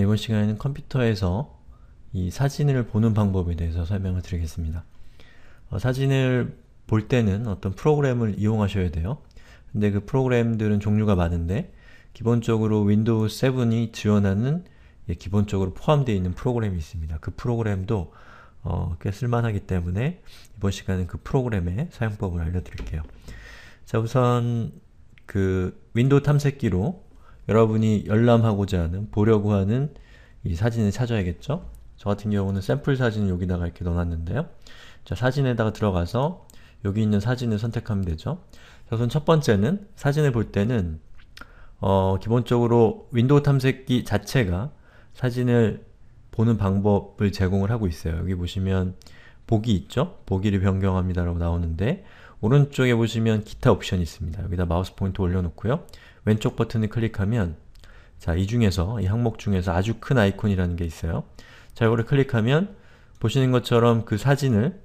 이번 시간에는 컴퓨터에서 이 사진을 보는 방법에 대해서 설명을 드리겠습니다. 어, 사진을 볼 때는 어떤 프로그램을 이용하셔야 돼요. 근데 그 프로그램들은 종류가 많은데 기본적으로 윈도우 7이 지원하는 예, 기본적으로 포함되어 있는 프로그램이 있습니다. 그 프로그램도 어, 꽤 쓸만하기 때문에 이번 시간은 그 프로그램의 사용법을 알려드릴게요. 자 우선 그 윈도우 탐색기로 여러분이 열람하고자 하는, 보려고 하는 이 사진을 찾아야겠죠? 저 같은 경우는 샘플 사진을 여기다가 이렇게 넣어놨는데요. 자, 사진에다가 들어가서 여기 있는 사진을 선택하면 되죠. 자, 우선 첫 번째는 사진을 볼 때는 어, 기본적으로 윈도우 탐색기 자체가 사진을 보는 방법을 제공을 하고 있어요. 여기 보시면 보기 있죠? 보기를 변경합니다 라고 나오는데 오른쪽에 보시면 기타 옵션이 있습니다. 여기다 마우스 포인트 올려놓고요. 왼쪽 버튼을 클릭하면 자, 이 중에서, 이 항목 중에서 아주 큰 아이콘이라는 게 있어요. 자, 이거를 클릭하면 보시는 것처럼 그 사진을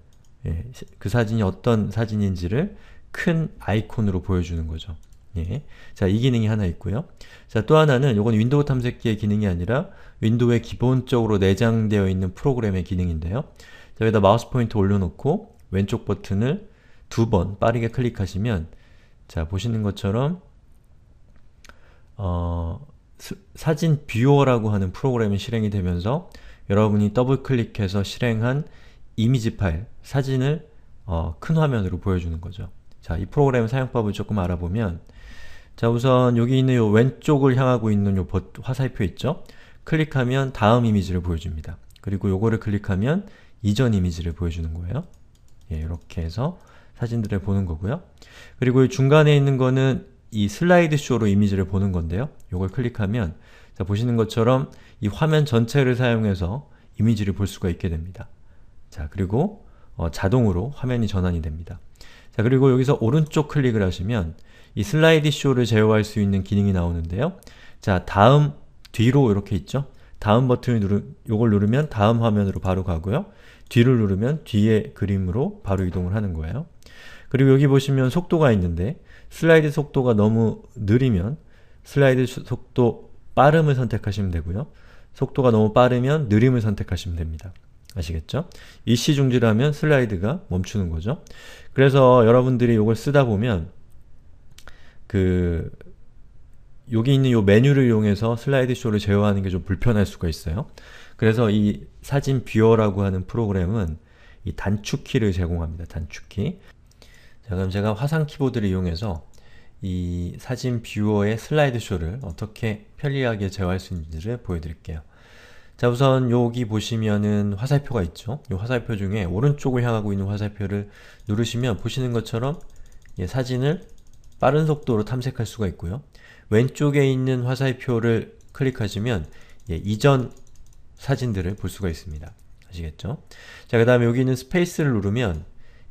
예, 그 사진이 어떤 사진인지를 큰 아이콘으로 보여주는 거죠. 예. 자, 이 기능이 하나 있고요. 자, 또 하나는 이건 윈도우 탐색기의 기능이 아니라 윈도우에 기본적으로 내장되어 있는 프로그램의 기능인데요. 자, 여기다 마우스 포인트 올려놓고 왼쪽 버튼을 두 번 빠르게 클릭하시면 자, 보시는 것처럼 어, 스, 사진 뷰어라고 하는 프로그램이 실행이 되면서 여러분이 더블클릭해서 실행한 이미지 파일, 사진을 어, 큰 화면으로 보여주는 거죠. 자, 이 프로그램 사용법을 조금 알아보면 자, 우선 여기 있는 요 왼쪽을 향하고 있는 요 화살표 있죠? 클릭하면 다음 이미지를 보여줍니다. 그리고 요거를 클릭하면 이전 이미지를 보여주는 거예요. 예, 이렇게 해서 사진들을 보는 거고요. 그리고 중간에 있는 거는 이 슬라이드 쇼로 이미지를 보는 건데요. 이걸 클릭하면 자, 보시는 것처럼 이 화면 전체를 사용해서 이미지를 볼 수가 있게 됩니다. 자, 그리고 어, 자동으로 화면이 전환이 됩니다. 자, 그리고 여기서 오른쪽 클릭을 하시면 이 슬라이드 쇼를 제어할 수 있는 기능이 나오는데요. 자, 다음 뒤로 이렇게 있죠? 다음 버튼을 누르, 요걸 누르면 다음 화면으로 바로 가고요. 뒤를 누르면 뒤에 그림으로 바로 이동을 하는 거예요. 그리고 여기 보시면 속도가 있는데 슬라이드 속도가 너무 느리면 슬라이드 속도 빠름을 선택하시면 되고요. 속도가 너무 빠르면 느림을 선택하시면 됩니다. 아시겠죠? 이시 중지를 하면 슬라이드가 멈추는 거죠. 그래서 여러분들이 이걸 쓰다 보면 그 여기 있는 이 메뉴를 이용해서 슬라이드쇼를 제어하는 게 좀 불편할 수가 있어요. 그래서 이 사진 뷰어라고 하는 프로그램은 이 단축키를 제공합니다. 단축키. 자 그럼 제가 화상 키보드를 이용해서 이 사진 뷰어의 슬라이드쇼를 어떻게 편리하게 제어할 수 있는지를 보여드릴게요. 자 우선 여기 보시면은 화살표가 있죠? 이 화살표 중에 오른쪽을 향하고 있는 화살표를 누르시면 보시는 것처럼 예, 사진을 빠른 속도로 탐색할 수가 있고요. 왼쪽에 있는 화살표를 클릭하시면 예, 이전 사진들을 볼 수가 있습니다. 아시겠죠? 자그 다음에 여기 있는 스페이스를 누르면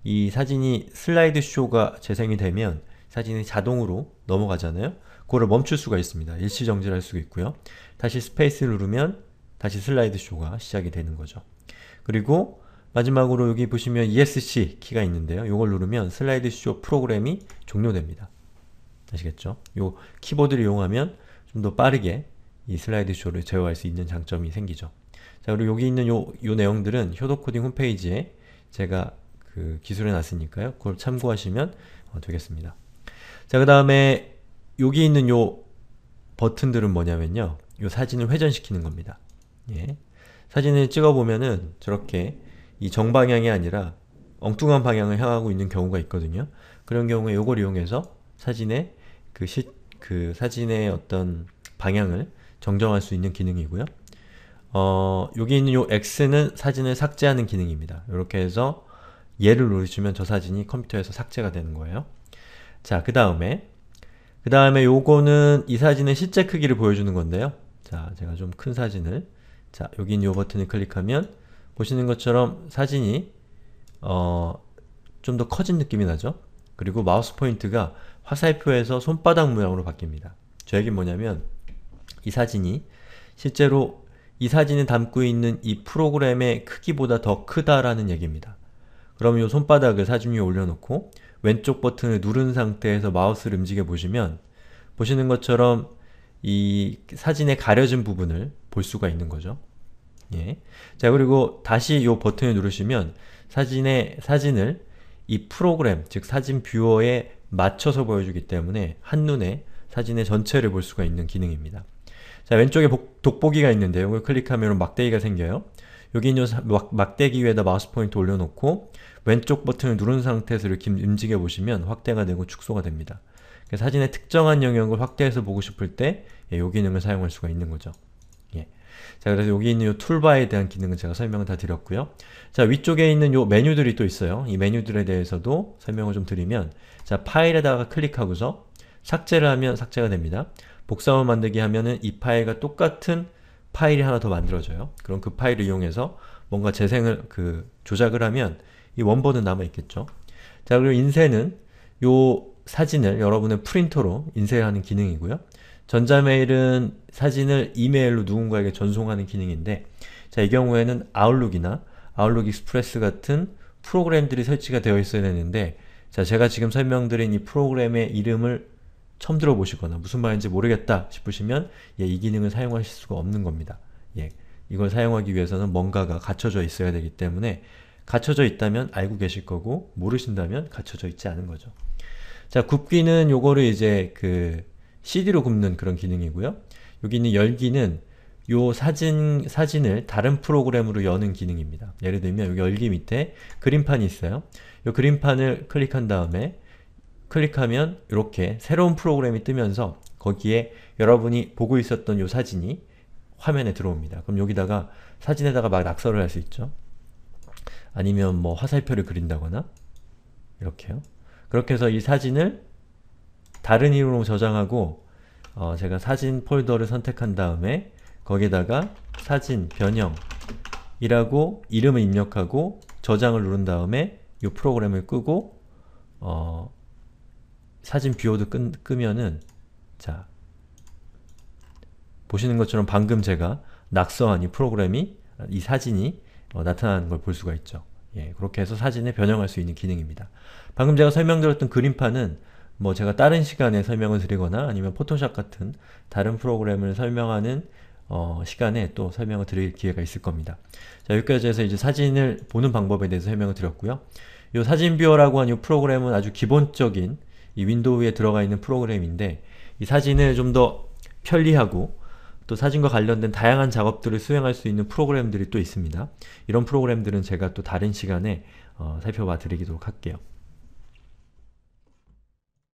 이 사진이 슬라이드 쇼가 재생이 되면 사진이 자동으로 넘어가잖아요. 그거를 멈출 수가 있습니다. 일시정지를 할 수가 있고요. 다시 스페이스를 누르면 다시 슬라이드 쇼가 시작이 되는 거죠. 그리고 마지막으로 여기 보시면 ESC 키가 있는데요. 이걸 누르면 슬라이드 쇼 프로그램이 종료됩니다. 아시겠죠? 요 키보드를 이용하면 좀 더 빠르게 이 슬라이드 쇼를 제어할 수 있는 장점이 생기죠. 자 그리고 여기 있는 요, 요 내용들은 효도코딩 홈페이지에 제가 그 기술해 놨으니까요. 그걸 참고하시면 어, 되겠습니다. 자, 그 다음에 여기 있는 요 버튼들은 뭐냐면요. 요 사진을 회전시키는 겁니다. 예. 사진을 찍어보면은 저렇게 이 정방향이 아니라 엉뚱한 방향을 향하고 있는 경우가 있거든요. 그런 경우에 요걸 이용해서 사진의 그, 시, 그 사진의 어떤 방향을 정정할 수 있는 기능이고요. 어, 여기 있는 요 X는 사진을 삭제하는 기능입니다. 이렇게 해서 얘를 누르시면 저 사진이 컴퓨터에서 삭제가 되는 거예요. 자, 그 다음에 그 다음에 요거는 이 사진의 실제 크기를 보여주는 건데요. 자, 제가 좀 큰 사진을 자, 여기 는요 버튼을 클릭하면 보시는 것처럼 사진이 어, 좀 더 커진 느낌이 나죠? 그리고 마우스 포인트가 화살표에서 손바닥 모양으로 바뀝니다. 저 얘기는 뭐냐면 이 사진이 실제로 이 사진을 담고 있는 이 프로그램의 크기보다 더 크다라는 얘기입니다. 그럼이 손바닥을 사진 위에 올려놓고 왼쪽 버튼을 누른 상태에서 마우스를 움직여 보시면 보시는 것처럼 이 사진에 가려진 부분을 볼 수가 있는 거죠. 예. 자 그리고 다시 이 버튼을 누르시면 사진의 사진을 이 프로그램, 즉 사진 뷰어에 맞춰서 보여주기 때문에 한눈에 사진의 전체를 볼 수가 있는 기능입니다. 자 왼쪽에 복, 돋보기가 있는데요. 이걸 클릭하면 막대기가 생겨요. 여기 있는 막, 막대기 위에다 마우스 포인트 올려놓고 왼쪽 버튼을 누른 상태에서 이렇게 움직여 보시면 확대가 되고 축소가 됩니다. 그러니까 사진의 특정한 영역을 확대해서 보고 싶을 때 예, 요 기능을 사용할 수가 있는 거죠. 예. 자 그래서 여기 있는 요 툴바에 대한 기능은 제가 설명을 다 드렸고요. 자 위쪽에 있는 요 메뉴들이 또 있어요. 이 메뉴들에 대해서도 설명을 좀 드리면 자 파일에다가 클릭하고서 삭제를 하면 삭제가 됩니다. 복사물 만들기 하면은 이 파일과 똑같은 파일이 하나 더 만들어져요. 그럼 그 파일을 이용해서 뭔가 재생을 그 조작을 하면 이 원본은 남아있겠죠. 자 그리고 인쇄는 요 사진을 여러분의 프린터로 인쇄하는 기능이고요. 전자메일은 사진을 이메일로 누군가에게 전송하는 기능인데 자 이 경우에는 아웃룩이나 아웃룩 익스프레스 같은 프로그램들이 설치가 되어 있어야 되는데 자 제가 지금 설명드린 이 프로그램의 이름을 처음 들어보시거나 무슨 말인지 모르겠다 싶으시면 예, 이 기능을 사용하실 수가 없는 겁니다. 예, 이걸 사용하기 위해서는 뭔가가 갖춰져 있어야 되기 때문에 갖춰져 있다면 알고 계실 거고 모르신다면 갖춰져 있지 않은 거죠. 자, 굽기는 요거를 이제 그 CD로 굽는 그런 기능이고요. 여기 있는 열기는 요 사진, 사진을 다른 프로그램으로 여는 기능입니다. 예를 들면 여기 열기 밑에 그림판이 있어요. 요 그림판을 클릭한 다음에 클릭하면 이렇게 새로운 프로그램이 뜨면서 거기에 여러분이 보고 있었던 이 사진이 화면에 들어옵니다. 그럼 여기다가 사진에다가 막 낙서를 할 수 있죠. 아니면 뭐 화살표를 그린다거나 이렇게요. 그렇게 해서 이 사진을 다른 이름으로 저장하고 어, 제가 사진 폴더를 선택한 다음에 거기에다가 사진 변형이라고 이름을 입력하고 저장을 누른 다음에 이 프로그램을 끄고 어, 사진 뷰어도 끄, 끄면은 자 보시는 것처럼 방금 제가 낙서한 이 프로그램이 이 사진이 어, 나타나는 걸 볼 수가 있죠. 예, 그렇게 해서 사진을 변형할 수 있는 기능입니다. 방금 제가 설명드렸던 그림판은 뭐 제가 다른 시간에 설명을 드리거나 아니면 포토샵 같은 다른 프로그램을 설명하는 어, 시간에 또 설명을 드릴 기회가 있을 겁니다. 자, 여기까지 해서 이제 사진을 보는 방법에 대해서 설명을 드렸고요. 이 사진 뷰어라고 하는 이 프로그램은 아주 기본적인 이 윈도우에 들어가 있는 프로그램인데 이 사진을 좀 더 편리하고 또 사진과 관련된 다양한 작업들을 수행할 수 있는 프로그램들이 또 있습니다. 이런 프로그램들은 제가 또 다른 시간에 어, 살펴봐 드리도록 할게요.